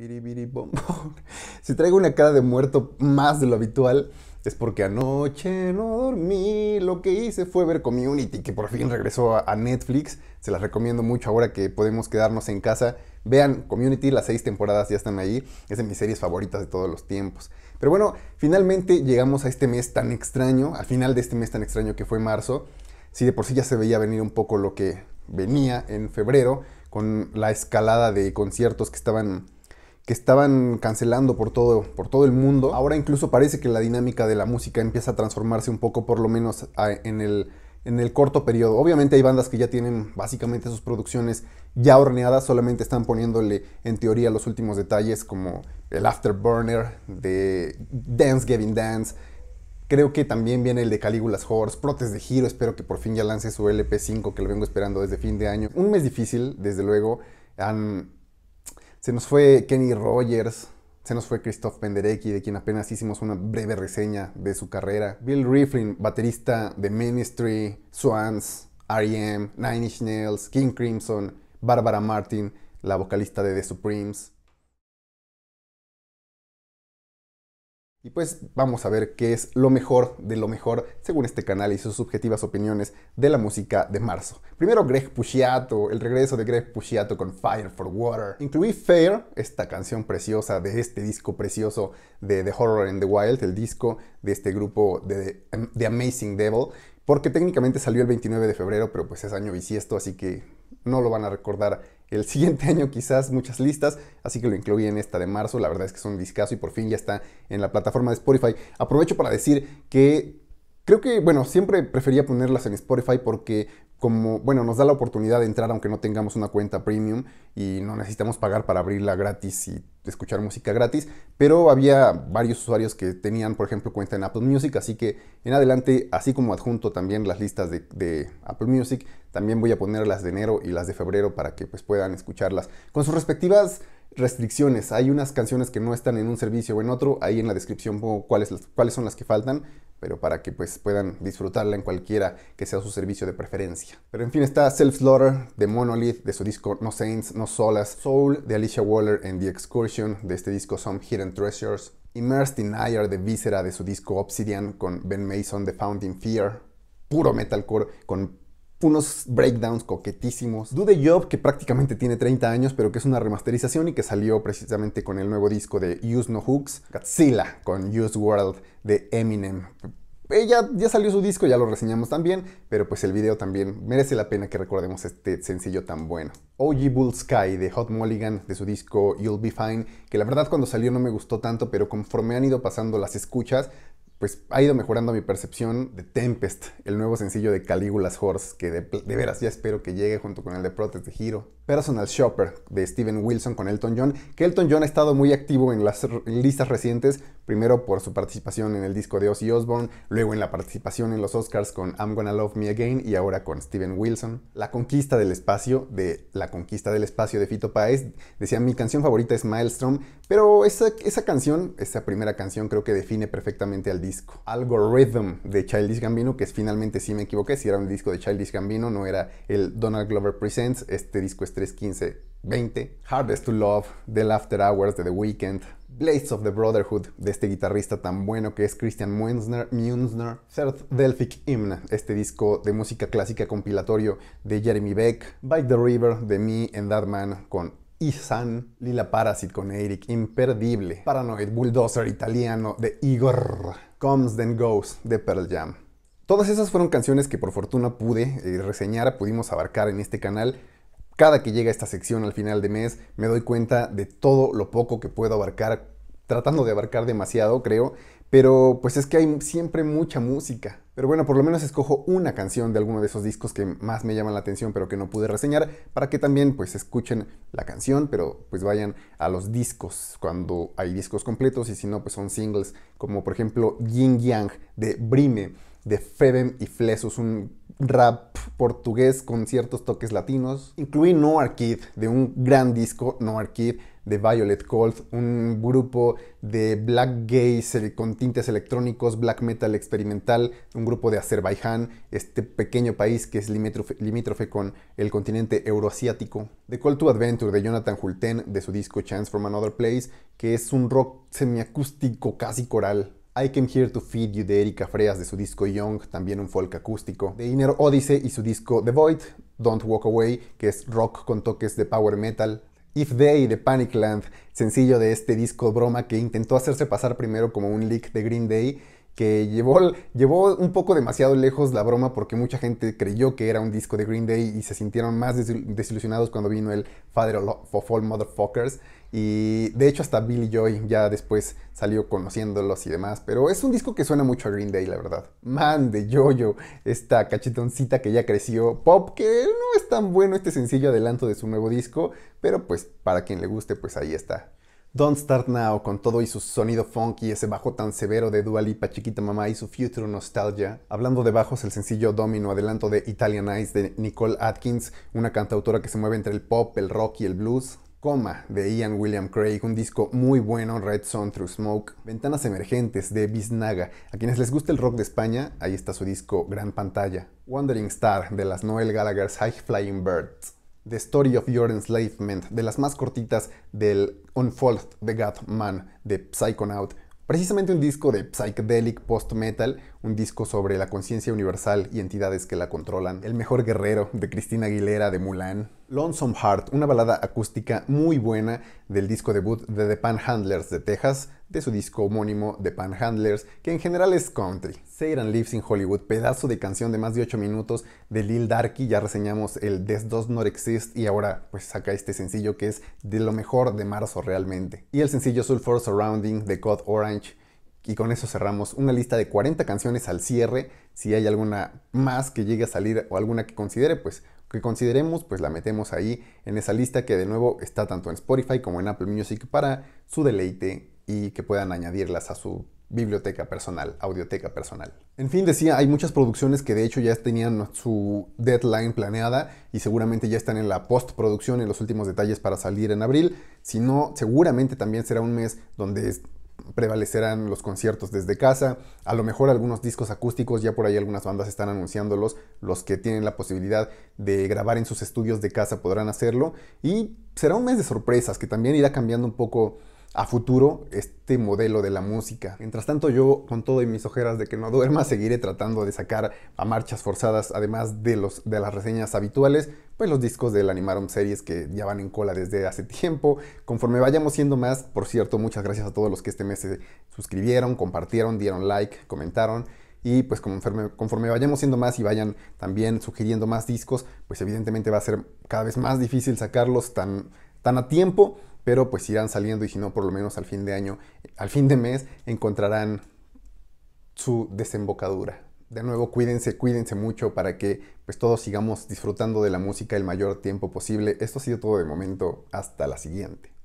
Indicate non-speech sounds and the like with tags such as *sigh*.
*laughs* Si traigo una cara de muerto más de lo habitual, es porque anoche no dormí. Lo que hice fue ver Community, que por fin regresó a Netflix. Se las recomiendo mucho ahora que podemos quedarnos en casa. Vean Community, las seis temporadas ya están ahí. Es de mis series favoritas de todos los tiempos. Pero bueno, finalmente llegamos a este mes tan extraño, al final de este mes tan extraño que fue marzo. Si sí, de por sí ya se veía venir un poco lo que venía en febrero, con la escalada de conciertos que estaban que estaban cancelando por todo, por todo el mundo. Ahora incluso parece que la dinámica de la música empieza a transformarse un poco, por lo menos en el, en el corto periodo. Obviamente hay bandas que ya tienen básicamente sus producciones ya horneadas, solamente están poniéndole en teoría los últimos detalles como el Afterburner de Dance Giving Dance. Creo que también viene el de Caligula's Horse, Protes de Giro, espero que por fin ya lance su LP5 que lo vengo esperando desde fin de año. Un mes difícil, desde luego. Han se nos fue Kenny Rogers, se nos fue Christoph Penderecki, de quien apenas hicimos una breve reseña de su carrera. Bill Riflin, baterista de Ministry, Swans, R.E.M., Nine Inch Nails, King Crimson, Barbara Martin, la vocalista de The Supremes. Y pues vamos a ver qué es lo mejor de lo mejor según este canal y sus subjetivas opiniones de la música de marzo. Primero Greg Pusciato, el regreso de Greg Pusciato con Fire for Water. Incluí Fair, esta canción preciosa de este disco precioso de The Horror in the Wild, el disco de este grupo de The Amazing Devil porque técnicamente salió el 29 de febrero, pero pues es año bisiesto, así que no lo van a recordar el *laughs* siguiente año quizás muchas listas, así que lo incluí en esta de marzo, la verdad es que es un discazo y por fin ya está en la plataforma de Spotify. Aprovecho para decir que Creo que, bueno, siempre prefería ponerlas en Spotify porque como, bueno, nos da la oportunidad de entrar aunque no tengamos una cuenta premium y no necesitamos pagar para abrirla gratis y escuchar música gratis, pero había varios usuarios que tenían, por ejemplo, cuenta en Apple Music, así que en adelante, así como adjunto también las listas de, Apple Music, también voy a poner las de enero y las de febrero para que pues, puedan escucharlas con sus respectivas restricciones. Hay unas canciones que no están en un servicio o en otro. Ahí en la descripción pongo cuáles, cuáles son las que faltan, pero para que pues, puedan disfrutarla en cualquiera que sea su servicio de preferencia. Pero en fin, está Self Slaughter de Monolith, de su disco No Saints, No Solas, Soul de Alicia Waller en The Excursion, de este disco Some Hidden Treasures, Immersed in Air de Viscera, de su disco Obsidian, con Ben Mason The Founding Fear, puro metalcore con unos breakdowns coquetísimos. Do The Job, que prácticamente tiene 30 años, pero que es una remasterización y que salió precisamente con el nuevo disco de Use No Hooks. Godzilla con Use World de Eminem. Ella eh, ya salió su disco, ya lo reseñamos también, pero pues el video también merece la pena que recordemos este sencillo tan bueno. OG Bull Sky de Hot Mulligan de su disco You'll Be Fine, que la verdad cuando salió no me gustó tanto, pero conforme han ido pasando las escuchas, pues ha ido mejorando mi percepción de Tempest, el nuevo sencillo de Caligula's Horse, que de, veras ya espero que llegue junto con el de Protest de Hero. Personal Shopper de Steven Wilson con Elton John, que Elton John ha estado muy activo en las listas recientes, primero por su participación en el disco de Ozzy Osbourne, luego en la participación en los Oscars con I'm Gonna Love Me Again y ahora con Steven Wilson. La conquista del espacio, de La conquista del espacio de Fito Páez, decía mi canción favorita es Maelstrom, pero esa, esa canción, esa primera canción creo que define perfectamente al disco. Algorithm de Childish Gambino, que es finalmente si sí me equivoqué, si era un disco de Childish Gambino, no era el Donald Glover Presents, este disco este 15, 20, Hardest to Love, The After Hours de The Weeknd, Blades of the Brotherhood de este guitarrista tan bueno que es Christian Muenzner Third Delphic Hymn, este disco de música clásica compilatorio de Jeremy Beck, By the River de Me and That Man con Isan, Lila Parasite con Eric, Imperdible, Paranoid Bulldozer italiano de Igor, Comes Then Goes de Pearl Jam. Todas esas fueron canciones que por fortuna pude eh, reseñar, pudimos abarcar en este canal. Cada que llega esta sección al final de mes me doy cuenta de todo lo poco que puedo abarcar, tratando de abarcar demasiado creo, pero pues es que hay siempre mucha música. Pero bueno, por lo menos escojo una canción de alguno de esos discos que más me llaman la atención pero que no pude reseñar para que también pues escuchen la canción pero pues vayan a los discos cuando hay discos completos y si no pues son singles como por ejemplo Yin Yang de Brime de Febem y Flesos, un rap portugués con ciertos toques latinos. Incluí No Arkid, de un gran disco, No Arkid de Violet Cold, un grupo de black gays con tintes electrónicos, black metal experimental, un grupo de Azerbaiyán, este pequeño país que es limítrofe, con el continente euroasiático. The Call to Adventure de Jonathan Hulten, de su disco Chance from Another Place, que es un rock semiacústico casi coral. I Came Here to Feed You de Erika Freas de su disco Young, también un folk acústico, de Inner Odyssey y su disco The Void, Don't Walk Away, que es rock con toques de power metal, If They de Panicland, sencillo de este disco broma que intentó hacerse pasar primero como un leak de Green Day que llevó, un poco demasiado lejos la broma porque mucha gente creyó que era un disco de Green Day y se sintieron más desilusionados cuando vino el Father of All Motherfuckers. Y de hecho hasta Billy Joy ya después salió conociéndolos y demás. Pero es un disco que suena mucho a Green Day, la verdad. Man de Jojo, esta cachetoncita que ya creció. Pop, que no es tan bueno este sencillo adelanto de su nuevo disco. Pero pues para quien le guste, pues ahí está. Don't Start Now con todo y su sonido funky, ese bajo tan severo de Dua Lipa, Chiquita Mamá y su Future Nostalgia. Hablando de bajos, el sencillo Domino, adelanto de Italian Eyes de Nicole Atkins, una cantautora que se mueve entre el pop, el rock y el blues. Coma de Ian William Craig, un disco muy bueno, Red Sun Through Smoke. Ventanas Emergentes de Biznaga. A quienes les gusta el rock de España, ahí está su disco Gran Pantalla. Wandering Star de las Noel Gallagher's High Flying Birds. The Story of Your Enslavement, de las más cortitas del Unfold the God Man de Psychonaut, precisamente un disco de psychedelic post-metal, un disco sobre la conciencia universal y entidades que la controlan, El mejor guerrero de Cristina Aguilera de Mulan, Lonesome Heart, una balada acústica muy buena del disco debut de The Panhandlers de Texas, de su disco homónimo The Panhandlers, que en general es country. Satan Lives in Hollywood, pedazo de canción de más de 8 minutos de Lil Darky, ya reseñamos el Death Does Not Exist y ahora pues saca este sencillo que es de lo mejor de marzo realmente. Y el sencillo Sulfur Surrounding de code Orange, y con eso cerramos una lista de 40 canciones al cierre. Si hay alguna más que llegue a salir o alguna que considere, pues que consideremos, pues la metemos ahí en esa lista que de nuevo está tanto en Spotify como en Apple Music para su deleite y que puedan añadirlas a su biblioteca personal, audioteca personal. En fin, decía, hay muchas producciones que de hecho ya tenían su deadline planeada y seguramente ya están en la postproducción, en los últimos detalles para salir en abril. Si no, seguramente también será un mes donde prevalecerán los conciertos desde casa, a lo mejor algunos discos acústicos, ya por ahí algunas bandas están anunciándolos, los que tienen la posibilidad de grabar en sus estudios de casa podrán hacerlo y será un mes de sorpresas que también irá cambiando un poco a futuro este modelo de la música. Mientras tanto yo, con todo y mis ojeras de que no duerma, seguiré tratando de sacar a marchas forzadas, además de, los, de las reseñas habituales, pues los discos del animaron Series que ya van en cola desde hace tiempo. Conforme vayamos siendo más, por cierto, muchas gracias a todos los que este mes se suscribieron, compartieron, dieron like, comentaron. Y pues conforme, conforme, vayamos siendo más y vayan también sugiriendo más discos, pues evidentemente va a ser cada vez más difícil sacarlos tan, tan a tiempo pero pues irán saliendo y si no, por lo menos al fin de año, al fin de mes, encontrarán su desembocadura. De nuevo, cuídense, cuídense mucho para que pues todos sigamos disfrutando de la música el mayor tiempo posible. Esto ha sido todo de momento, hasta la siguiente.